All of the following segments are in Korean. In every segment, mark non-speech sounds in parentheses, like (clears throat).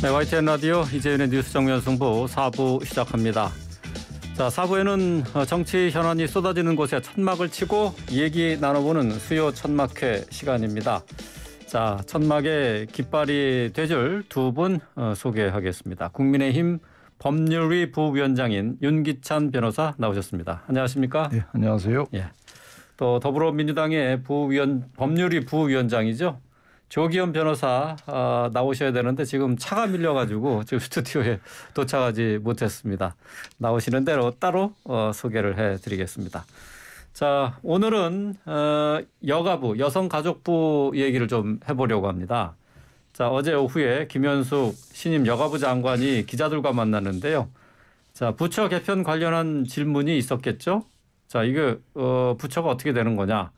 네, YTN 라디오 이재윤의 뉴스 정면 승부 4부 시작합니다. 자, 4부에는 어, 정치 현안이 쏟아지는 곳에 천막을 치고 얘기 나눠보는 수요 천막회 시간입니다. 자, 천막의 깃발이 되줄 두분 어, 소개하겠습니다. 국민의힘 법률위 부위원장인 윤기찬 변호사 나오셨습니다. 안녕하십니까? 네, 안녕하세요. 예. 또 더불어민주당의 부위원 법률위 부위원장이죠. 조기현 변호사 어, 나오셔야 되는데 지금 차가 밀려가지고 (laughs) 지금 스튜디오에 도착하지 못했습니다. 나오시는 대로 따로 어, 소개를 해드리겠습니다. 자 오늘은 어, 여가부 여성가족부 얘기를 좀 해보려고 합니다. 자 어제 오후에 김현숙 신임 여가부 장관이 기자들과 만났는데요. 자 부처 개편 관련한 질문이 있었겠죠. 자 이거 어, 부처가 어떻게 되는 거냐.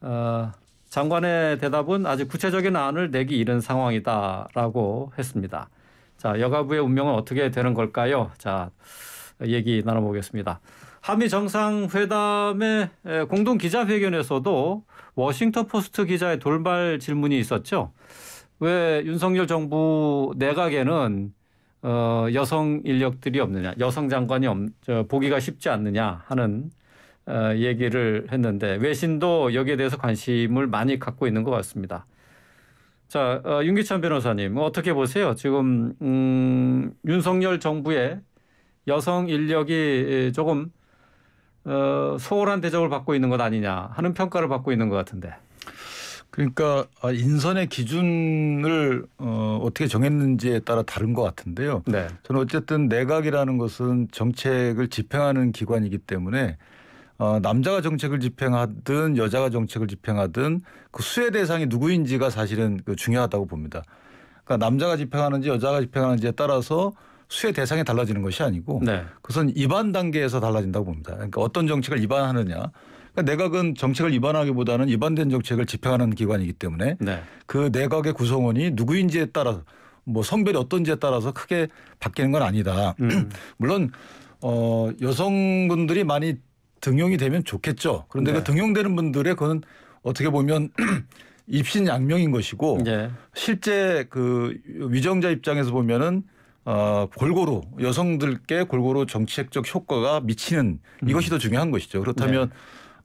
어, 장관의 대답은 아직 구체적인 안을 내기 이른 상황이다라고 했습니다. 자, 여가부의 운명은 어떻게 되는 걸까요? 자, 얘기 나눠보겠습니다. 한미 정상회담의 공동 기자회견에서도 워싱턴 포스트 기자의 돌발 질문이 있었죠. 왜 윤석열 정부 내각에는 어, 여성 인력들이 없느냐, 여성 장관이 없, 보기가 쉽지 않느냐 하는 어, 얘기를 했는데 외신도 여기에 대해서 관심을 많이 갖고 있는 것 같습니다. 자, 어, 윤기찬 변호사님 뭐 어떻게 보세요? 지금 음, 윤석열 정부의 여성 인력이 조금 어, 소홀한 대접을 받고 있는 것 아니냐 하는 평가를 받고 있는 것 같은데. 그러니까 아, 인선의 기준을 어, 어떻게 정했는지에 따라 다른 것 같은데요. 네. 저는 어쨌든 내각이라는 것은 정책을 집행하는 기관이기 때문에 어, 남자가 정책을 집행하든 여자가 정책을 집행하든 그 수혜 대상이 누구인지가 사실은 그 중요하다고 봅니다. 그러니까 남자가 집행하는지 여자가 집행하는지에 따라서 수혜 대상이 달라지는 것이 아니고 네. 그것은 입안 단계에서 달라진다고 봅니다. 그러니까 어떤 정책을 입안하느냐. 그러니까 내각은 정책을 입안하기보다는 입안된 정책을 집행하는 기관이기 때문에 네. 그 내각의 구성원이 누구인지에 따라서 뭐 성별이 어떤지에 따라서 크게 바뀌는 건 아니다. 음. (clears throat) 물론 어 여성분들이 많이 등용이 되면 좋겠죠. 그런데 그 네. 그 등용되는 분들의 그건 어떻게 보면 (clears throat) 입신양명인 것이고 네. 실제 그 위정자 입장에서 보면은 어, 골고루 여성들께 골고루 정책적 효과가 미치는 음. 이것이 더 중요한 것이죠. 그렇다면 네.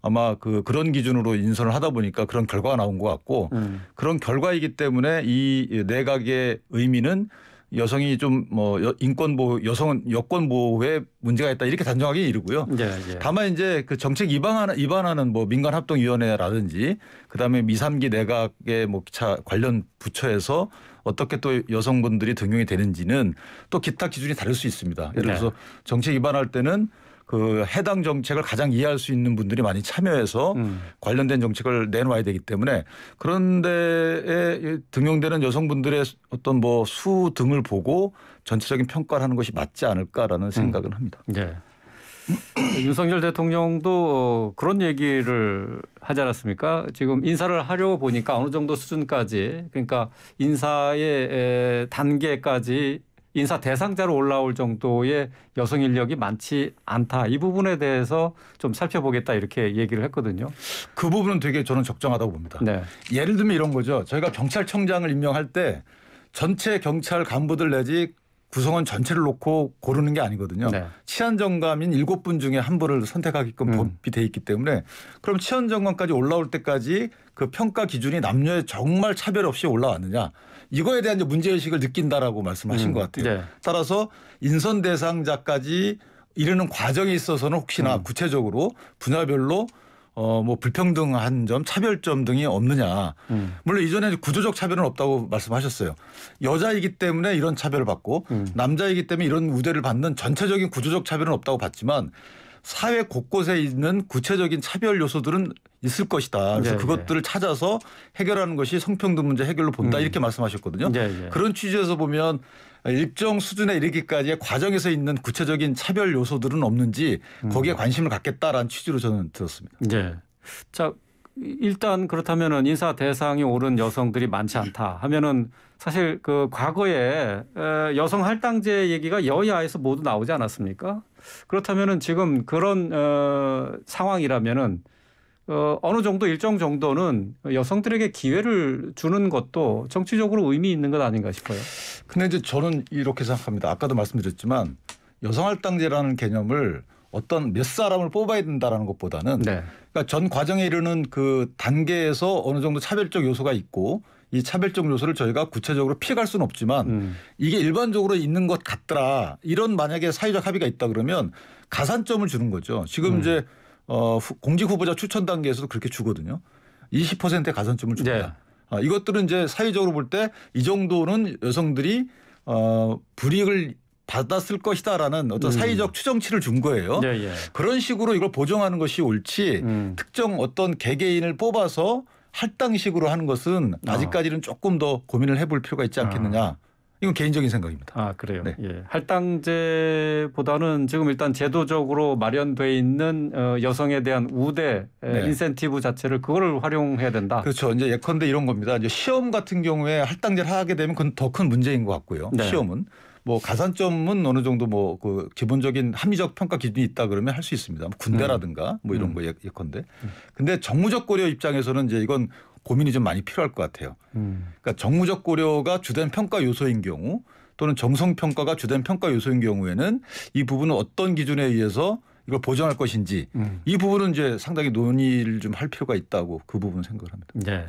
아마 그 그런 기준으로 인선을 하다 보니까 그런 결과가 나온 것 같고 음. 그런 결과이기 때문에 이 내각의 의미는 여성이 좀 뭐 인권 보호, 여성 여권 보호에 문제가 있다 이렇게 단정하기 이르고요. 네, 네. 다만 이제 그 정책 위반하는, 위반하는 뭐 민간합동위원회라든지 그다음에 미삼기 내각의 뭐차 관련 부처에서 어떻게 또 여성분들이 등용이 되는지는 또 기타 기준이 다를 수 있습니다. 예를 네. 들어서 네. 정책 위반할 때는 그 해당 정책을 가장 이해할 수 있는 분들이 많이 참여해서 음. 관련된 정책을 내놓아야 되기 때문에 그런데에 등용되는 여성분들의 어떤 뭐 수 등을 보고 전체적인 평가를 하는 것이 맞지 않을까라는 생각을 음. 합니다. 네. 윤석열 대통령도 어, 그런 얘기를 하지 않았습니까? 지금 인사를 하려고 보니까 어느 정도 수준까지 그러니까 인사의 단계까지 인사 대상자로 올라올 정도의 여성 인력이 많지 않다. 이 부분에 대해서 좀 살펴보겠다 이렇게 얘기를 했거든요. 그 부분은 되게 저는 적정하다고 봅니다. 네. 예를 들면 이런 거죠. 저희가 경찰청장을 임명할 때 전체 경찰 간부들 내지 구성원 전체를 놓고 고르는 게 아니거든요. 네. 치안정감인 일곱 분 중에 한 분을 선택하기끔 음. 법이 돼 있기 때문에 그럼 치안정감까지 올라올 때까지 그 평가 기준이 남녀의 정말 차별 없이 올라왔느냐 이거에 대한 문제의식을 느낀다라고 말씀하신 음. 것 같아요. 네. 따라서 인선 대상자까지 이르는 과정에 있어서는 혹시나 음. 구체적으로 분야별로 어, 뭐 불평등한 점, 차별점 등이 없느냐. 음. 물론 이전에 구조적 차별은 없다고 말씀하셨어요. 여자이기 때문에 이런 차별을 받고 음. 남자이기 때문에 이런 우대를 받는 전체적인 구조적 차별은 없다고 봤지만 사회 곳곳에 있는 구체적인 차별 요소들은 있을 것이다. 그래서 네, 네. 그것들을 네. 찾아서 해결하는 것이 성평등 문제 해결로 본다 음. 이렇게 말씀하셨거든요. 네, 네, 그런 취지에서 보면 일정 수준에 이르기까지의 과정에서 있는 구체적인 차별 요소들은 없는지 음. 거기에 음. 관심을 갖겠다라는 취지로 저는 들었습니다. 네. 자 일단 그렇다면은 인사 대상이 오른 여성들이 많지 않다 하면은 사실 그 과거에 여성 할당제 얘기가 여야에서 모두 나오지 않았습니까? 그렇다면은 지금 그런 어, 상황이라면은 어, 어느 정도 일정 정도는 여성들에게 기회를 주는 것도 정치적으로 의미 있는 것 아닌가 싶어요. 근데 이제 저는 이렇게 생각합니다. 아까도 말씀드렸지만 여성할당제라는 개념을 어떤 몇 사람을 뽑아야 된다라는 것보다는 네. 그러니까 전 과정에 이르는 그 단계에서 어느 정도 차별적 요소가 있고 이 차별적 요소를 저희가 구체적으로 피해갈 수는 없지만 음. 이게 일반적으로 있는 것 같더라 이런 만약에 사회적 합의가 있다 그러면 가산점을 주는 거죠. 지금 음. 이제 어, 공직 후보자 추천 단계에서도 그렇게 주거든요. 20%의 가산점을 줍니다. 네. 아, 이것들은 이제 사회적으로 볼 때 이 정도는 여성들이 어, 불이익을 받았을 것이다라는 어떤 음. 사회적 추정치를 준 거예요. 예, 예. 그런 식으로 이걸 보정하는 것이 옳지 음. 특정 어떤 개개인을 뽑아서 할당식으로 하는 것은 아. 아직까지는 조금 더 고민을 해볼 필요가 있지 않겠느냐. 아. 이건 개인적인 생각입니다. 아 그래요. 네. 예. 할당제보다는 지금 일단 제도적으로 마련돼 있는 어, 여성에 대한 우대 네. 인센티브 자체를 그거를 활용해야 된다. 그렇죠. 이제 예컨대 이런 겁니다. 이제 시험 같은 경우에 할당제를 하게 되면 그건 더 큰 문제인 것 같고요. 네. 시험은 뭐 가산점은 어느 정도 뭐 그 기본적인 합리적 평가 기준이 있다 그러면 할 수 있습니다. 뭐 군대라든가 음. 뭐 이런 음. 거 예, 예컨대. 음. 근데 정무적 고려 입장에서는 이제 이건 고민이 좀 많이 필요할 것 같아요. 음. 그러니까 정무적 고려가 주된 평가 요소인 경우 또는 정성 평가가 주된 평가 요소인 경우에는 이 부분은 어떤 기준에 의해서 이걸 보정할 것인지 음. 이 부분은 이제 상당히 논의를 좀 할 필요가 있다고 그 부분 생각을 합니다. 네.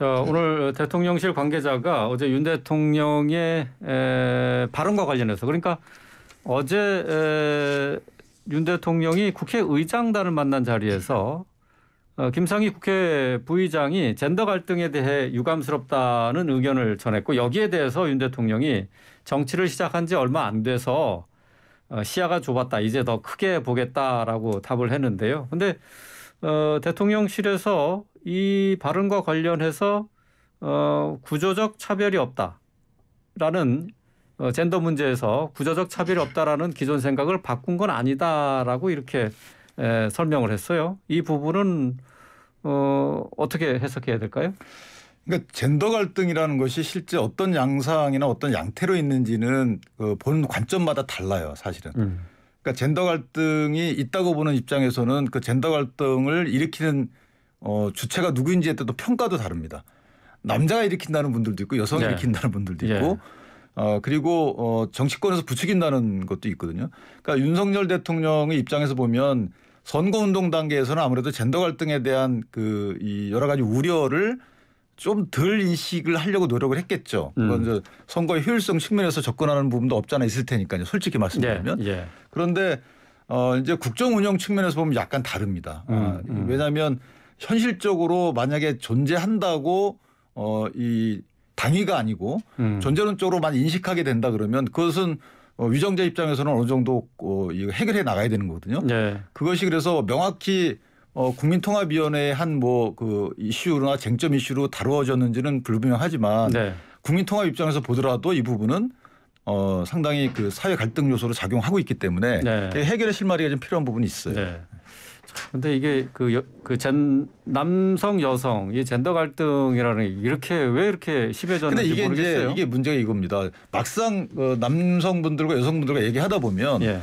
자 오늘 대통령실 관계자가 어제 윤 대통령의 에, 발언과 관련해서 그러니까 어제 에, 윤 대통령이 국회의장단을 만난 자리에서 어, 김상희 국회 부의장이 젠더 갈등에 대해 유감스럽다는 의견을 전했고 여기에 대해서 윤 대통령이 정치를 시작한 지 얼마 안 돼서 어, 시야가 좁았다 이제 더 크게 보겠다라고 답을 했는데요. 근데 어, 대통령실에서 이 발언과 관련해서 어, 구조적 차별이 없다라는 어, 젠더 문제에서 구조적 차별이 없다라는 기존 생각을 바꾼 건 아니다라고 이렇게 에, 설명을 했어요. 이 부분은 어, 어떻게 해석해야 될까요? 그러니까 젠더 갈등이라는 것이 실제 어떤 양상이나 어떤 양태로 있는지는 그본 관점마다 달라요, 사실은. 음. 그러니까 젠더 갈등이 있다고 보는 입장에서는 그 젠더 갈등을 일으키는 어, 주체가 누구인지에 대해또 평가도 다릅니다. 남자가 일으킨다는 분들도 있고 여성이 네. 일으킨다는 분들도 있고 예. 어, 그리고 어, 정치권에서 부추긴다는 것도 있거든요. 그러니까 윤석열 대통령의 입장에서 보면 선거운동 단계에서는 아무래도 젠더 갈등에 대한 그이 여러 가지 우려를 좀덜 인식을 하려고 노력을 했겠죠. 그건 음. 이제 선거의 효율성 측면에서 접근하는 부분도 없잖아 있을 테니까요. 솔직히 말씀드리면. 예, 예. 그런데 어 이제 국정 운영 측면에서 보면 약간 다릅니다. 아, 음, 음. 왜냐하면 현실적으로 만약에 존재한다고 어이 당위가 아니고 음. 존재론적으로만 인식하게 된다 그러면 그것은 어, 위정자 입장에서는 어느 정도 어, 이거 해결해 나가야 되는 거거든요. 예. 그것이 그래서 명확히 어, 국민통합위원회의 한 뭐 그 이슈나 쟁점 이슈로 다루어졌는지는 불분명하지만 네. 국민통합 입장에서 보더라도 이 부분은 어, 상당히 그 사회 갈등 요소로 작용하고 있기 때문에 네. 예, 해결의 실마리가 좀 필요한 부분이 있어요. 네. 근데 이게 그, 그 젠, 남성 여성 이 젠더 갈등이라는 이렇게 왜 이렇게 심해졌는지 근데 이게 모르겠어요. 이제 이게 문제가 이겁니다. 막상 어, 남성분들과 여성분들과 얘기하다 보면 예.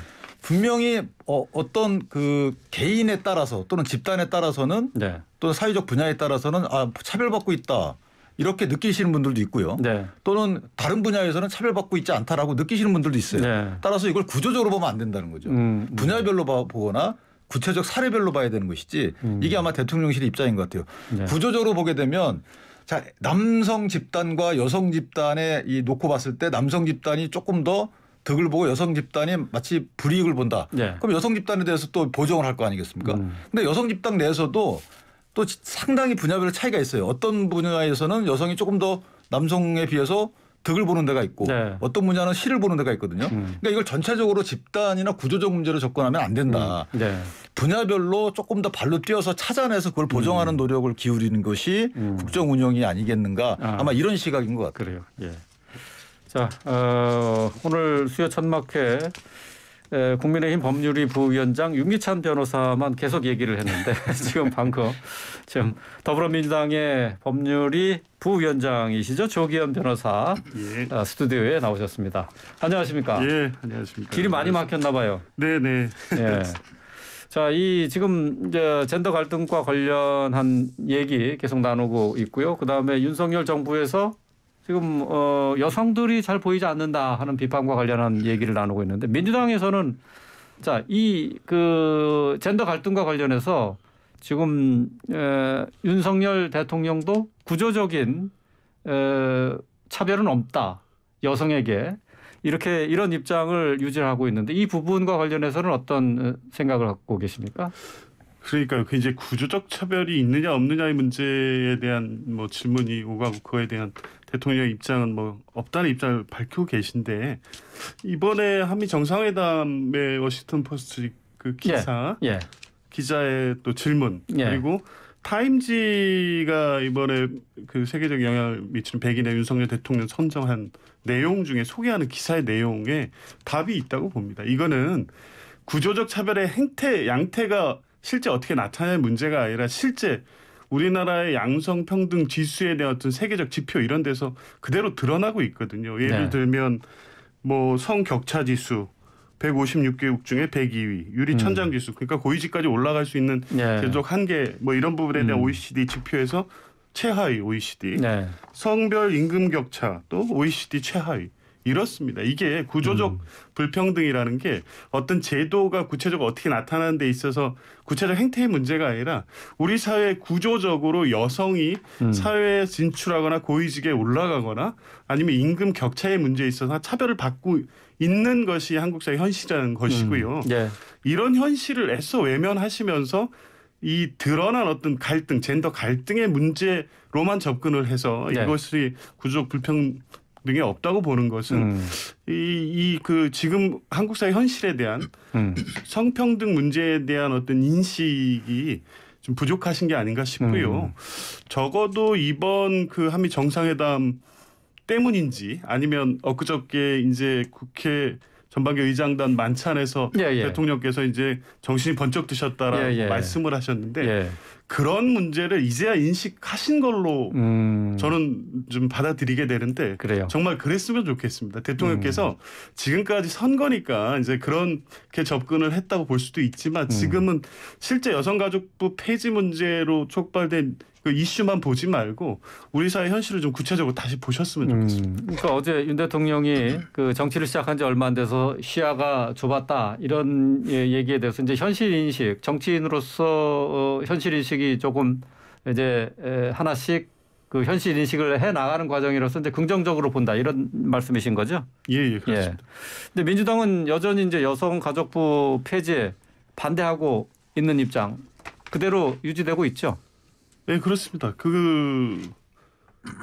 분명히 어, 어떤 그 개인에 따라서 또는 집단에 따라서는 네. 또는 사회적 분야에 따라서는 아 차별받고 있다 이렇게 느끼시는 분들도 있고요. 네. 또는 다른 분야에서는 차별받고 있지 않다라고 느끼시는 분들도 있어요. 네. 따라서 이걸 구조적으로 보면 안 된다는 거죠. 음, 음. 분야별로 보거나 구체적 사례별로 봐야 되는 것이지 음. 이게 아마 대통령실의 입장인 것 같아요. 네. 구조적으로 보게 되면 자 남성 집단과 여성 집단에 이 놓고 봤을 때 남성 집단이 조금 더 득을 보고 여성 집단이 마치 불이익을 본다. 네. 그럼 여성 집단에 대해서 또 보정을 할 거 아니겠습니까? 음. 근데 여성 집단 내에서도 또 상당히 분야별 차이가 있어요. 어떤 분야에서는 여성이 조금 더 남성에 비해서 득을 보는 데가 있고 네. 어떤 분야는 시를 보는 데가 있거든요. 음. 그러니까 이걸 전체적으로 집단이나 구조적 문제로 접근하면 안 된다. 음. 네. 분야별로 조금 더 발로 뛰어서 찾아내서 그걸 보정하는 음. 노력을 기울이는 것이 음. 국정 운영이 아니겠는가 아. 마 이런 시각인 것 같아요. 그래요. 예. 자, 어, 오늘 수요 천막회 에, 국민의힘 법률위 부위원장 윤기찬 변호사만 계속 얘기를 했는데 (laughs) 지금 방금 지금 더불어민주당의 법률위 부위원장이시죠 조기현 변호사 예. 어, 스튜디오에 나오셨습니다. 안녕하십니까? 예, 안녕하십니까? 길이 많이 막혔나 봐요. 네, 네. 예. 자, 이 지금 이제 젠더 갈등과 관련한 얘기 계속 나누고 있고요. 그다음에 윤석열 정부에서 지금 어 여성들이 잘 보이지 않는다 하는 비판과 관련한 얘기를 나누고 있는데 민주당에서는 자 이 그 젠더 갈등과 관련해서 지금 에, 윤석열 대통령도 구조적인 에, 차별은 없다 여성에게 이렇게 이런 입장을 유지하고 있는데 이 부분과 관련해서는 어떤 생각을 갖고 계십니까? 그러니까 그 이제 구조적 차별이 있느냐 없느냐의 문제에 대한 뭐 질문이 오가고 그거에 대한 대통령의 입장은 뭐 없다는 입장을 밝히고 계신데 이번에 한미 정상회담의 워싱턴 포스트 그 기사 예. 예. 기자의 또 질문 예. 그리고 타임지가 이번에 그 세계적 영향을 미치는 백인의 윤석열 대통령 선정한 내용 중에 소개하는 기사의 내용에 답이 있다고 봅니다. 이거는 구조적 차별의 행태 양태가 실제 어떻게 나타날 문제가 아니라 실제 우리나라의 양성 평등 지수에 대한 어떤 세계적 지표 이런 데서 그대로 드러나고 있거든요. 예를 네. 들면 뭐성 격차 지수 156개국 중에 102위, 유리 음. 천장 지수. 그러니까 고위직까지 올라갈 수 있는 네. 계속 한계 뭐 이런 부분에 대한 음. OECD 지표에서 최하위 OECD. 네. 성별 임금 격차 또 OECD 최하위. 이렇습니다. 이게 구조적 음. 불평등이라는 게 어떤 제도가 구체적으로 어떻게 나타나는 데 있어서 구체적 행태의 문제가 아니라 우리 사회 구조적으로 여성이 음. 사회에 진출하거나 고위직에 올라가거나 아니면 임금 격차의 문제에 있어서 차별을 받고 있는 것이 한국 사회 현실이라는 것이고요. 음. 예. 이런 현실을 애써 외면하시면서 이 드러난 어떤 갈등, 젠더 갈등의 문제로만 접근을 해서 네. 이것이 구조적 불평 등이 없다고 보는 것은 음. 이그 지금 한국 사회 현실에 대한 음. 성평등 문제에 대한 어떤 인식이 좀 부족하신 게 아닌가 싶고요. 음. 적어도 이번 그 한미 정상회담 때문인지 아니면 엊그저께 이제 국회 전반기 의장단 만찬에서 예, 예. 대통령께서 이제 정신이 번쩍 드셨다라고 예, 예, 말씀을 하셨는데 예. 그런 문제를 이제야 인식하신 걸로 음. 저는 좀 받아들이게 되는데 그래요. 정말 그랬으면 좋겠습니다. 대통령께서 음. 지금까지 선거니까 이제 그렇게 접근을 했다고 볼 수도 있지만 음. 지금은 실제 여성가족부 폐지 문제로 촉발된 그 이슈만 보지 말고 우리 사회 현실을 좀 구체적으로 다시 보셨으면 좋겠습니다. 음. 그러니까 어제 윤 대통령이 그 정치를 시작한 지 얼마 안 돼서 시야가 좁았다 이런 예, 얘기에 대해서 이제 현실 인식, 정치인으로서 어, 현실 인식이 조금 이제 하나씩 그 현실 인식을 해 나가는 과정이라서 이제 긍정적으로 본다 이런 말씀이신 거죠? 예, 예 그렇습니다. 예. 민주당은 여전히 이제 여성 가족부 폐지에 반대하고 있는 입장 그대로 유지되고 있죠. 네, 그렇습니다. 그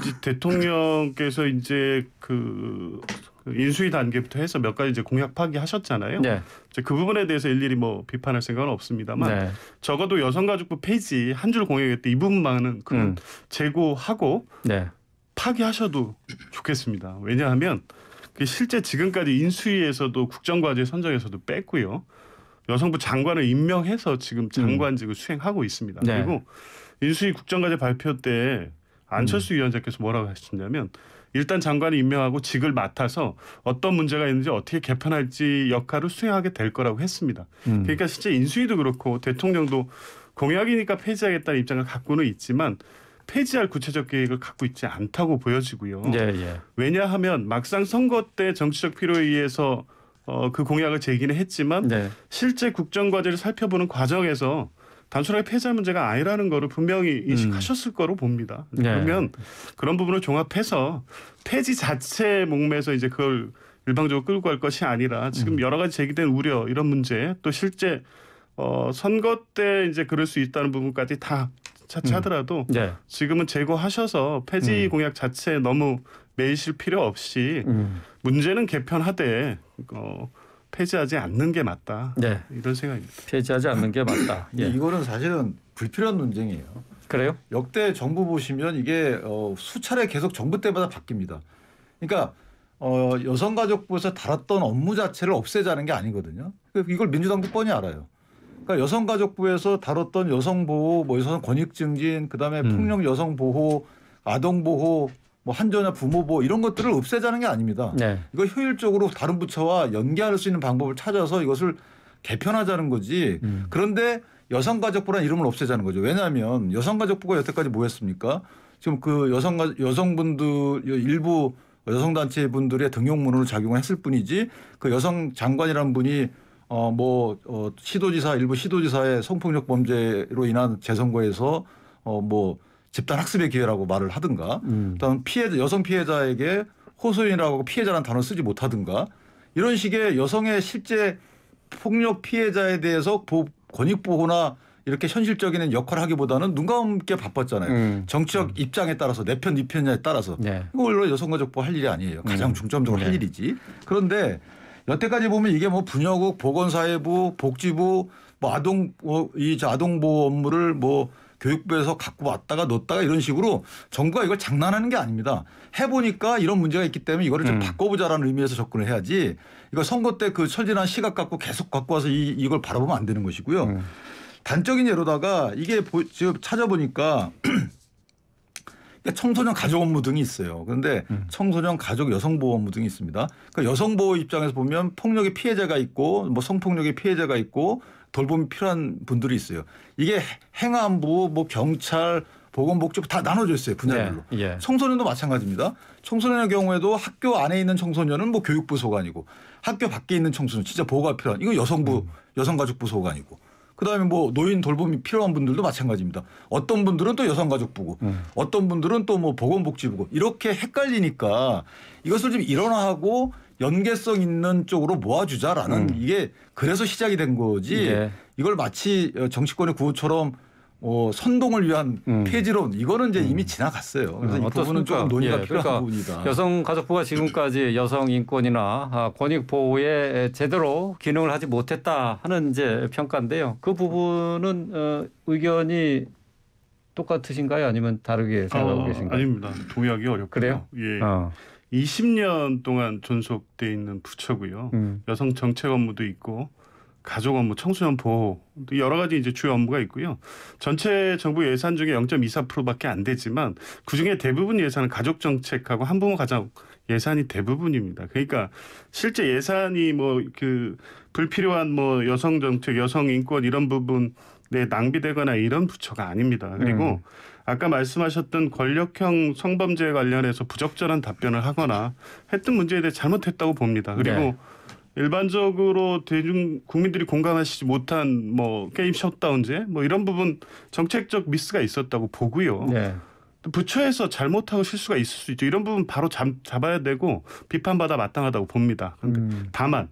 이제 대통령께서 이제 그 인수위 단계부터 해서 몇 가지 이제 공약 파기하셨잖아요. 네. 이제 그 부분에 대해서 일일이 뭐 비판할 생각은 없습니다만 네. 적어도 여성가족부 페이지 한 줄공약했때이 부분만은 그냥 음. 제고하고 네. 파기하셔도 좋겠습니다. 왜냐하면 실제 지금까지 인수위에서도 국정과제 선정에서도 뺐고요. 여성부 장관을 임명해서 지금 장관직을 음. 수행하고 있습니다. 네. 그리고 인수위 국정과제 발표 때 안철수 음. 위원장께서 뭐라고 하셨냐면 일단 장관이 임명하고 직을 맡아서 어떤 문제가 있는지 어떻게 개편할지 역할을 수행하게 될 거라고 했습니다. 음. 그러니까 실제 인수위도 그렇고 대통령도 공약이니까 폐지하겠다는 입장을 갖고는 있지만 폐지할 구체적 계획을 갖고 있지 않다고 보여지고요. 예, 예. 왜냐하면 막상 선거 때 정치적 필요에 의해서 어, 그 공약을 제기는 했지만 네. 실제 국정과제를 살펴보는 과정에서 단순하게 폐자 문제가 아니라는 거를 분명히 음. 인식하셨을 음. 거로 봅니다. 네. 그러면 그런 부분을 종합해서 폐지 자체 목매에서 이제 그걸 일방적으로 끌고 갈 것이 아니라 지금 음. 여러 가지 제기된 우려 이런 문제 또 실제 어 선거 때 이제 그럴 수 있다는 부분까지 다 차치하더라도 음. 네. 지금은 제거하셔서 폐지 음. 공약 자체에 너무 매이실 필요 없이 음. 문제는 개편하되 어 폐지하지 않는 게 맞다. 네. 이런 생각입니다. 폐지하지 않는 게 맞다. 예. 이거는 사실은 불필요한 논쟁이에요. 그래요? 역대 정부 보시면 이게 어, 수차례 계속 정부 때마다 바뀝니다. 그러니까 어, 여성가족부에서 달았던 업무 자체를 없애자는 게 아니거든요. 그, 이걸 민주당도 뻔히 알아요. 그러니까 여성가족부에서 다뤘던 여성보호, 뭐 여성 권익 증진, 그다음에 음. 폭력 여성보호, 아동보호 뭐 한전이나 부모보 이런 것들을 없애자는 게 아닙니다. 네. 이거 효율적으로 다른 부처와 연계할 수 있는 방법을 찾아서 이것을 개편하자는 거지. 음. 그런데 여성가족부란 이름을 없애자는 거죠. 왜냐하면 여성가족부가 여태까지 뭐였습니까? 지금 그 여성 가 여성분들 일부 여성단체 분들의 등용문으로 작용을 했을 뿐이지 그 여성 장관이라는 분이 어뭐 어, 시도지사 일부 시도지사의 성폭력 범죄로 인한 재선거에서 어뭐 집단 학습의 기회라고 말을 하든가, 음. 또는 피해 여성 피해자에게 호소인이라고 피해자라는 단어 쓰지 못하든가 이런 식의 여성의 실제 폭력 피해자에 대해서 보, 권익 보호나 이렇게 현실적인 역할을 하기보다는 눈 감게 바빴잖아요. 음. 정치적 음. 입장에 따라서 내 편, 니 네 편이냐에 따라서. 네. 이거 물론 여성가족부 할 일이 아니에요. 음. 가장 음. 중점적으로 네. 할 일이지. 그런데 여태까지 보면 이게 뭐 분여국, 보건사회부, 복지부, 뭐 아동, 뭐이 아동보호 업무를 뭐 교육부에서 갖고 왔다가 넣었다가 이런 식으로 정부가 이걸 장난하는 게 아닙니다. 해보니까 이런 문제가 있기 때문에 이거를 좀 음. 바꿔보자라는 의미에서 접근을 해야지 이거 선거 때 그 철진한 시각 갖고 계속 갖고 와서 이, 이걸 바라보면 안 되는 것이고요. 음. 단적인 예로다가 이게 보, 지금 찾아보니까 (clears throat) 청소년 가족 업무 등이 있어요. 그런데 음. 청소년 가족 여성 보호 업무 등이 있습니다. 그러니까 여성 보호 입장에서 보면 폭력의 피해자가 있고 뭐 성폭력의 피해자가 있고 돌봄이 필요한 분들이 있어요. 이게 행안부, 뭐 경찰, 보건복지부 다 나눠줬어요 분야별로. 예, 예. 청소년도 마찬가지입니다. 청소년의 경우에도 학교 안에 있는 청소년은 뭐 교육부 소관이고 학교 밖에 있는 청소년 진짜 보호가 필요한 이거 여성부 음. 여성가족부 소관이고 그다음에 뭐 노인 돌봄이 필요한 분들도 마찬가지입니다. 어떤 분들은 또 여성가족부고 음. 어떤 분들은 또 뭐 보건복지부고 이렇게 헷갈리니까 이것을 좀 일원화하고 연계성 있는 쪽으로 모아주자라는 음. 이게 그래서 시작이 된 거지 예. 이걸 마치 어, 정치권의 구호처럼 어, 선동을 위한 음. 폐지론 이거는 이제 음. 이미 지나갔어요. 그래서 음. 이 부분은 조금 논의가 예, 필요한 그러니까 부분이다. 여성가족부가 지금까지 여성 인권이나 아, 권익 보호에 제대로 기능을 하지 못했다 하는 이제 평가인데요. 그 부분은 어, 의견이 똑같으신가요? 아니면 다르게 생각하고 어, 계신가요? 아닙니다. 동의하기 어렵고요. 그래요? 예. 어. 20년 동안 존속돼 있는 부처고요. 음. 여성 정책 업무도 있고 가족 업무, 청소년 보호 여러 가지 이제 주요 업무가 있고요. 전체 정부 예산 중에 0.24%밖에 안 되지만 그 중에 대부분 예산은 가족 정책하고 한부모 가정 예산이 대부분입니다. 그러니까 실제 예산이 뭐 그 불필요한 뭐 여성 정책, 여성 인권 이런 부분 에 낭비되거나 이런 부처가 아닙니다. 그리고 음. 아까 말씀하셨던 권력형 성범죄 관련해서 부적절한 답변을 하거나 했던 문제에 대해 잘못했다고 봅니다. 그리고 네. 일반적으로 대중 국민들이 공감하시지 못한 뭐 게임 셧다운제 뭐 이런 부분 정책적 미스가 있었다고 보고요. 네. 부처에서 잘못하고 실수가 있을 수 있죠. 이런 부분 바로 잡, 아야 되고 비판받아 마땅하다고 봅니다. 그런데 그러니까 음. 다만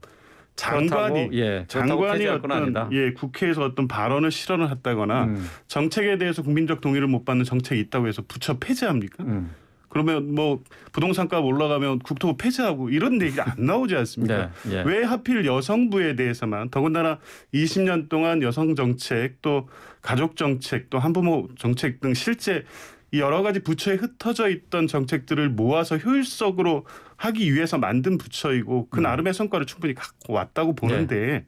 장관이 예, 장관이 어떤 예 국회에서 어떤 발언을 실언을 했다거나 음. 정책에 대해서 국민적 동의를 못 받는 정책이 있다고 해서 부처 폐지합니까? 음. 그러면 뭐부동산값 올라가면 국토부 폐지하고 이런 얘기가 안 (laughs) 나오지 않습니까? 네, 예. 왜 하필 여성부에 대해서만 더군다나 20년 동안 여성 정책 또 가족 정책 또 한부모 정책 등 실제 여러 가지 부처에 흩어져 있던 정책들을 모아서 효율적으로 하기 위해서 만든 부처이고 그 음. 나름의 성과를 충분히 갖고 왔다고 보는데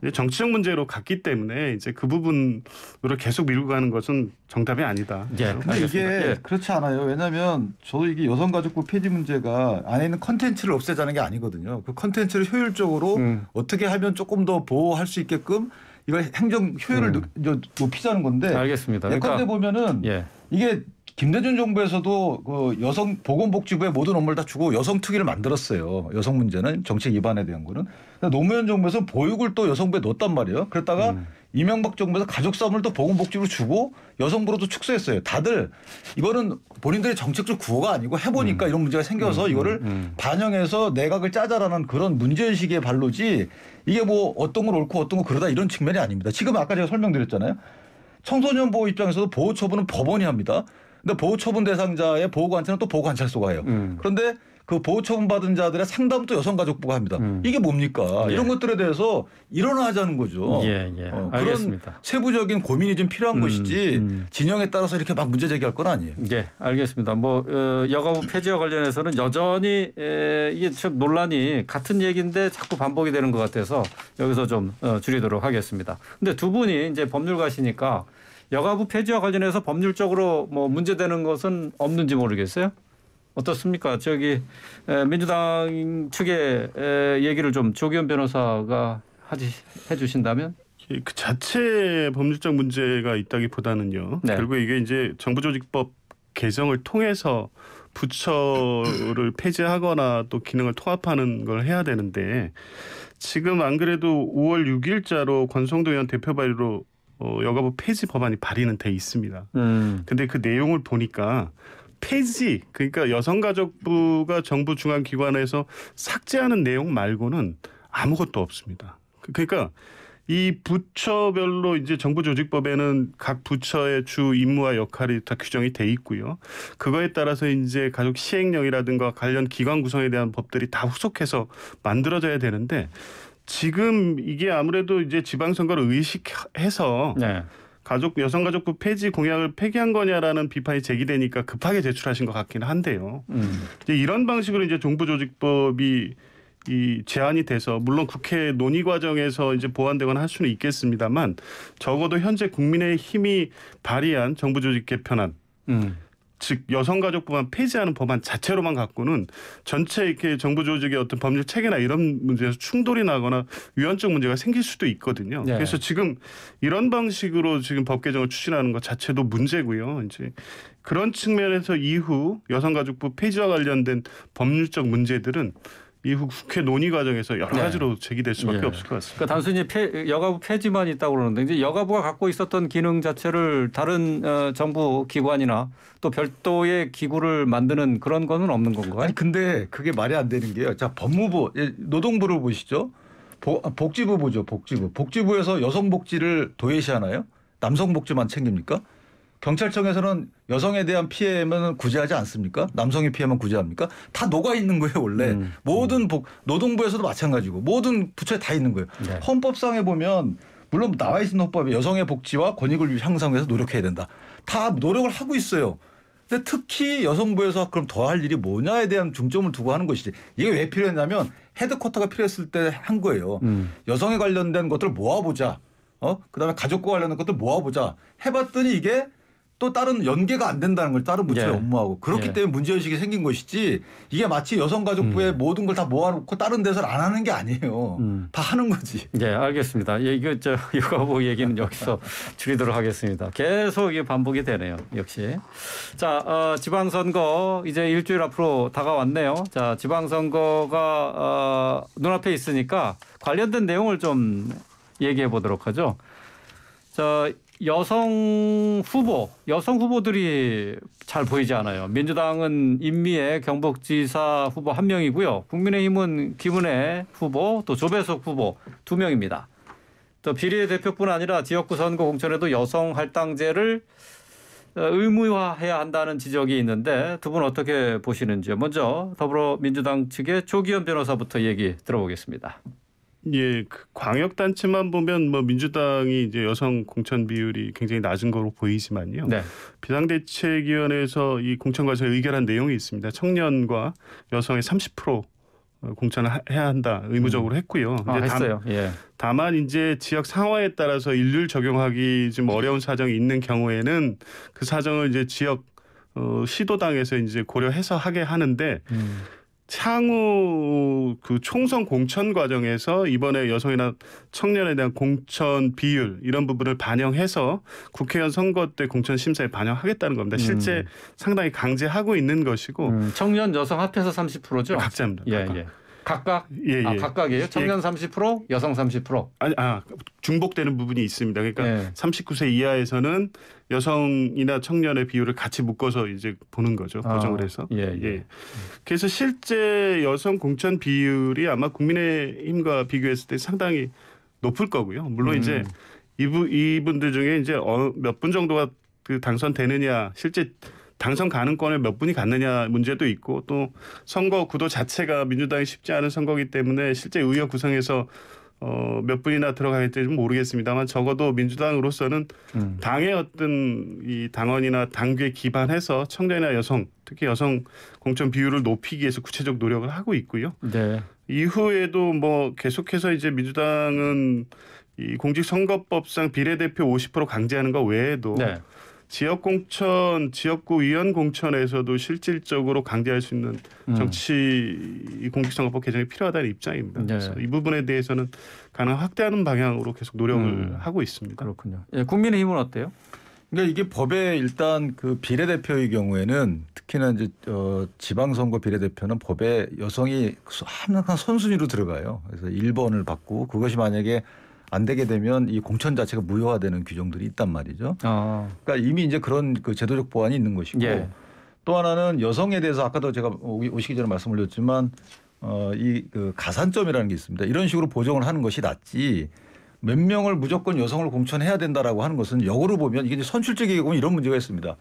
네. 정치적 문제로 갔기 때문에 이제 그 부분으로 계속 밀고 가는 것은 정답이 아니다. 예, 네. 근데 이게 예. 그렇지 않아요. 왜냐하면 저도 이게 여성가족부 폐지 문제가 안에 있는 컨텐츠를 없애자는 게 아니거든요. 그 컨텐츠를 효율적으로 음. 어떻게 하면 조금 더 보호할 수 있게끔 이걸 행정 효율을 음. 높이자는 건데. 알겠습니다. 예컨대 그러니까, 보면은 예. 이게 김대중 정부에서도 그 여성 보건복지부의 모든 업무를 다 주고 여성 특위를 만들었어요. 여성 문제는 정책 입안에 대한 거는. 노무현 정부에서 보육을 또 여성부에 넣었단 말이에요. 그랬다가 음. 이명박 정부에서 가족 싸움을 또 보건복지부로 주고 여성부로도 축소했어요. 다들 이거는 본인들의 정책적 구호가 아니고 해보니까 음. 이런 문제가 생겨서 음. 음 이거를 음. 반영해서 내각을 짜자라는 그런 문제의식의 발로지 이게 뭐 어떤 건 옳고 어떤 건 그러다 이런 측면이 아닙니다. 지금 아까 제가 설명드렸잖아요. 청소년 보호 입장에서도 보호 처분은 법원이 합니다. 근데 그러니까 보호처분 대상자의 보호관찰은 또 보호관찰소가 해요. 음. 그런데 그 보호처분 받은 자들의 상담도 여성가족부가 합니다. 음. 이게 뭡니까? 예. 이런 것들에 대해서 일어나자는 거죠. 예, 예. 어, 그런 알겠습니다. 세부적인 고민이 좀 필요한 음, 것이지 음. 진영에 따라서 이렇게 막 문제 제기할 건 아니에요. 예, 알겠습니다. 뭐 어, 여가부 폐지와 관련해서는 여전히 에, 이게 참 논란이 같은 얘기인데 자꾸 반복이 되는 것 같아서 여기서 좀 어, 줄이도록 하겠습니다. 근데 두 분이 이제 법률가시니까 여가부 폐지와 관련해서 법률적으로 뭐 문제되는 것은 없는지 모르겠어요. 어떻습니까? 저기 민주당 측의 얘기를 좀 조기현 변호사가 하지 해주신다면? 예, 그 자체 법률적 문제가 있다기보다는요. 네. 결국 이게 이제 정부조직법 개정을 통해서 부처를 폐지하거나 또 기능을 통합하는 걸 해야 되는데 지금 안 그래도 5월 6일자로 권성동 의원 대표 발의로 어, 여가부 폐지 법안이 발의는 돼 있습니다. 음. 근데 그 내용을 보니까 폐지 그러니까 여성가족부가 정부 중앙 기관에서 삭제하는 내용 말고는 아무것도 없습니다. 그, 그러니까 이 부처별로 이제 정부 조직법에는 각 부처의 주 임무와 역할이 다 규정이 돼 있고요. 그거에 따라서 이제 가족 시행령이라든가 관련 기관 구성에 대한 법들이 다 후속해서 만들어져야 되는데 지금 이게 아무래도 이제 지방선거를 의식해서 네. 가족 여성가족부 폐지 공약을 폐기한 거냐라는 비판이 제기되니까 급하게 제출하신 것 같기는 한데요. 음. 이제 이런 방식으로 이제 정부조직법이 이 제안이 돼서 물론 국회 논의 과정에서 이제 보완되거나 할 수는 있겠습니다만 적어도 현재 국민의 힘이 발의한 정부조직 개편안 음. 즉 여성가족부만 폐지하는 법안 자체로만 갖고는 전체 이렇게 정부 조직의 어떤 법률 체계나 이런 문제에서 충돌이 나거나 위헌적 문제가 생길 수도 있거든요. 네. 그래서 지금 이런 방식으로 지금 법 개정을 추진하는 것 자체도 문제고요. 이제 그런 측면에서 이후 여성가족부 폐지와 관련된 법률적 문제들은 미국 국회 논의 과정에서 여러 네. 가지로 제기될 수밖에 예. 없을 것 같습니다. 그러니까 단순히 폐, 여가부 폐지만 있다고 그러는데 이제 여가부가 갖고 있었던 기능 자체를 다른 어, 정부 기관이나 또 별도의 기구를 만드는 그런 거 없는 건가요? 아니 근데 그게 말이 안 되는 게요. 자 법무부 예, 노동부를 보시죠. 아, 복지부 보죠. 복지부. 복지부에서 여성복지를 도외시하나요? 남성복지만 챙깁니까? 경찰청에서는 여성에 대한 피해면 구제하지 않습니까? 남성의 피해만 구제합니까? 다 녹아 있는 거예요 원래 음, 음. 모든 복, 노동부에서도 마찬가지고 모든 부처에 다 있는 거예요. 네. 헌법상에 보면 물론 나와 있는 헌법에 여성의 복지와 권익을 향상해서 노력해야 된다. 다 노력을 하고 있어요. 근데 특히 여성부에서 그럼 더할 일이 뭐냐에 대한 중점을 두고 하는 것이지. 이게 왜 필요했냐면 헤드쿼터가 필요했을 때 한 거예요. 음. 여성에 관련된 것들을 모아보자. 어? 그다음에 가족과 관련된 것들 모아보자. 해봤더니 이게 또 다른 연계가 안 된다는 걸 다른 부처의 예. 업무하고 그렇기 예. 때문에 문제의식이 생긴 것이지 이게 마치 여성가족부의 음. 모든 걸 다 모아놓고 다른 데서는 안 하는 게 아니에요. 음. 다 하는 거지. 예, 알겠습니다. 예, 이거 저 육아보 (laughs) 얘기는 여기서 줄이도록 하겠습니다. 계속 이게 반복이 되네요. 역시. 자, 어, 지방선거 이제 일주일 앞으로 다가왔네요. 자, 지방선거가 어, 눈앞에 있으니까 관련된 내용을 좀 얘기해 보도록 하죠. 자, 여성 후보, 여성 후보들이 잘 보이지 않아요. 민주당은 임미의 경북지사 후보 한 명이고요. 국민의힘은 김은혜 후보, 또 조배석 후보 두 명입니다. 또 비례 대표뿐 아니라 지역구 선거 공천에도 여성 할당제를 어, 의무화해야 한다는 지적이 있는데 두 분 어떻게 보시는지요? 먼저 더불어민주당 측의 조기현 변호사부터 얘기 들어보겠습니다. 예, 그 광역 단체만 보면 뭐 민주당이 이제 여성 공천 비율이 굉장히 낮은 거로 보이지만요. 네. 비상대책위원회에서 이 공천 과정 의결한 내용이 있습니다. 청년과 여성의 30% 공천을 해야 한다 의무적으로 음. 했고요. 아, 했어요. 다, 예. 다만 이제 지역 상황에 따라서 일률 적용하기 좀 어려운 사정이 있는 경우에는 그 사정을 이제 지역 어, 시도당에서 이제 고려해서 하게 하는데 음. 향후 그 총선 공천 과정에서 이번에 여성이나 청년에 대한 공천 비율 이런 부분을 반영해서 국회의원 선거 때 공천 심사에 반영하겠다는 겁니다. 실제 음. 상당히 강제하고 있는 것이고 음. 청년 여성 합해서 30%죠? 각자입니다. 예, 각각. 예. 각각 예, 아, 예. 아, 각각이에요. 예. 청년 30%, 여성 30%. 아니 아 중복되는 부분이 있습니다. 그러니까 예. 39세 이하에서는 여성이나 청년의 비율을 같이 묶어서 이제 보는 거죠. 고정을 아, 해서. 예, 예, 예. 그래서 실제 여성 공천 비율이 아마 국민의힘과 비교했을 때 상당히 높을 거고요. 물론 음. 이제 이분 이분들 중에 이제 어, 몇분 정도가 그 당선되느냐 실제 당선 가능권을 몇 분이 갖느냐 문제도 있고 또 선거 구도 자체가 민주당이 쉽지 않은 선거기 때문에 실제 의회 구성에서 어, 몇 분이나 들어가겠지 좀 모르겠습니다만 적어도 민주당으로서는 음. 당의 어떤 이 당원이나 당규에 기반해서 청년이나 여성 특히 여성 공천 비율을 높이기 위해서 구체적 노력을 하고 있고요. 네. 이후에도 뭐 계속해서 이제 민주당은 이 공직선거법상 비례대표 50% 강제하는 것 외에도 네. 지역 공천, 지역구 위원 공천에서도 실질적으로 강제할 수 있는 음. 정치 공직선거법 개정이 필요하다는 입장입니다. 네. 그래서 이 부분에 대해서는 가능 확대하는 방향으로 계속 노력을 음. 하고 있습니다. 그렇군요. 예, 국민의힘은 어때요? 그러니까 이게 법에 일단 그 비례대표의 경우에는 특히나 이제 어, 지방선거 비례대표는 법에 여성이 항상 선순위로 들어가요. 그래서 1번을 받고 그것이 만약에 안 되게 되면 이 공천 자체가 무효화되는 규정들이 있단 말이죠. 아. 그러니까 이미 이제 그런 그 제도적 보완이 있는 것이고 예. 또 하나는 여성에 대해서 아까도 제가 오시기 전에 말씀올렸지만 어, 이 그 가산점이라는 게 있습니다. 이런 식으로 보정을 하는 것이 낫지 몇 명을 무조건 여성을 공천해야 된다라고 하는 것은 역으로 보면 이게 선출적이게 보면 이런 문제가 있습니다.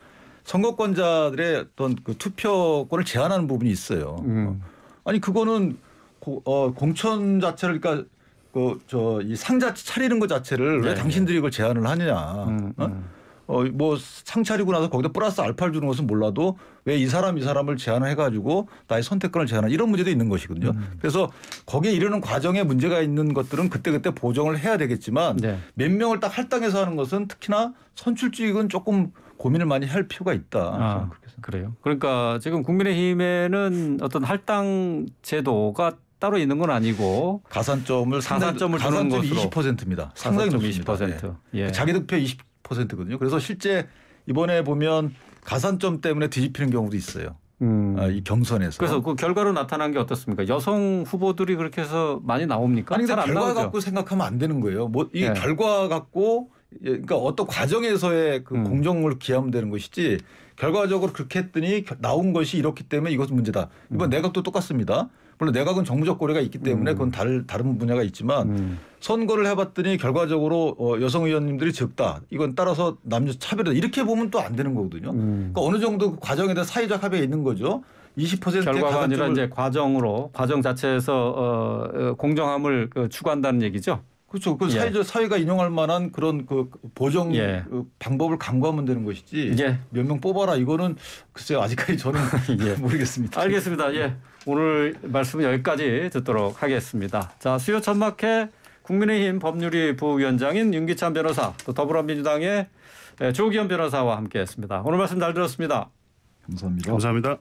선거권자들의 어떤 그 투표권을 제한하는 부분이 있어요. 음. 아니 그거는 고, 어, 공천 자체를 그러니까 그저이 상자 차리는 것 자체를 네. 왜 네. 당신들이 이걸 제안을 하느냐. 음, 어? 음. 어, 뭐 상차리고 나서 거기다 플러스 알파를 주는 것은 몰라도 왜 이 사람 이 사람을 제안을 해가지고 나의 선택권을 제한한 이런 문제도 있는 것이거든요. 음. 그래서 거기에 이르는 과정에 문제가 있는 것들은 그때그때 보정을 해야 되겠지만 네. 몇 명을 딱 할당해서 하는 것은 특히나 선출직은 조금 고민을 많이 할 필요가 있다. 아, 그래요. 그러니까 지금 국민의힘에는 어떤 할당 제도가 따로 있는 건 아니고 가산점을 가산점을 가산점 것으로 20%입니다. 상당히 높습니다. 20%. 예. 예. 그러니까 자기득표 20%거든요. 그래서 실제 이번에 보면 가산점 때문에 뒤집히는 경우도 있어요. 음. 아, 이 경선에서. 그래서 그 결과로 나타난 게 어떻습니까? 여성 후보들이 그렇게 해서 많이 나옵니까? 아니, 근데 결과 나오 갖고 생각하면 안 되는 거예요. 뭐, 이 네. 결과 갖고 예, 그러니까 어떤 과정에서의 그 음. 공정을 기하면 되는 것이지 결과적으로 그렇게 했더니 나온 것이 이렇기 때문에 이것은 문제다. 이번 음. 내각도 똑같습니다. 물론 내각은 정무적 고려가 있기 때문에 그건 음. 다른 다른 분야가 있지만 음. 선거를 해봤더니 결과적으로 어, 여성 의원님들이 적다. 이건 따라서 남녀 차별이다. 이렇게 보면 또 안 되는 거거든요. 음. 그러니까 어느 정도 그 과정에 대한 사회적 합의가 있는 거죠. 20%의 결과가 아니라 이제 과정으로 과정 자체에서 어, 어 공정함을 그 추구한다는 얘기죠. 그렇죠. 그 사회 예. 사회가 인용할 만한 그런 그 보정 예. 그 방법을 강구하면 되는 것이지. 예. 몇명 뽑아라 이거는 글쎄요 아직까지 저는 (laughs) 예. (laughs) 모르겠습니다. 알겠습니다. 예. 오늘 말씀은 여기까지 듣도록 하겠습니다. 자 수요 천막회 국민의힘 법률위 부위원장인 윤기찬 변호사 또 더불어민주당의 예, 조기현 변호사와 함께했습니다. 오늘 말씀 잘 들었습니다. 감사합니다. 감사합니다.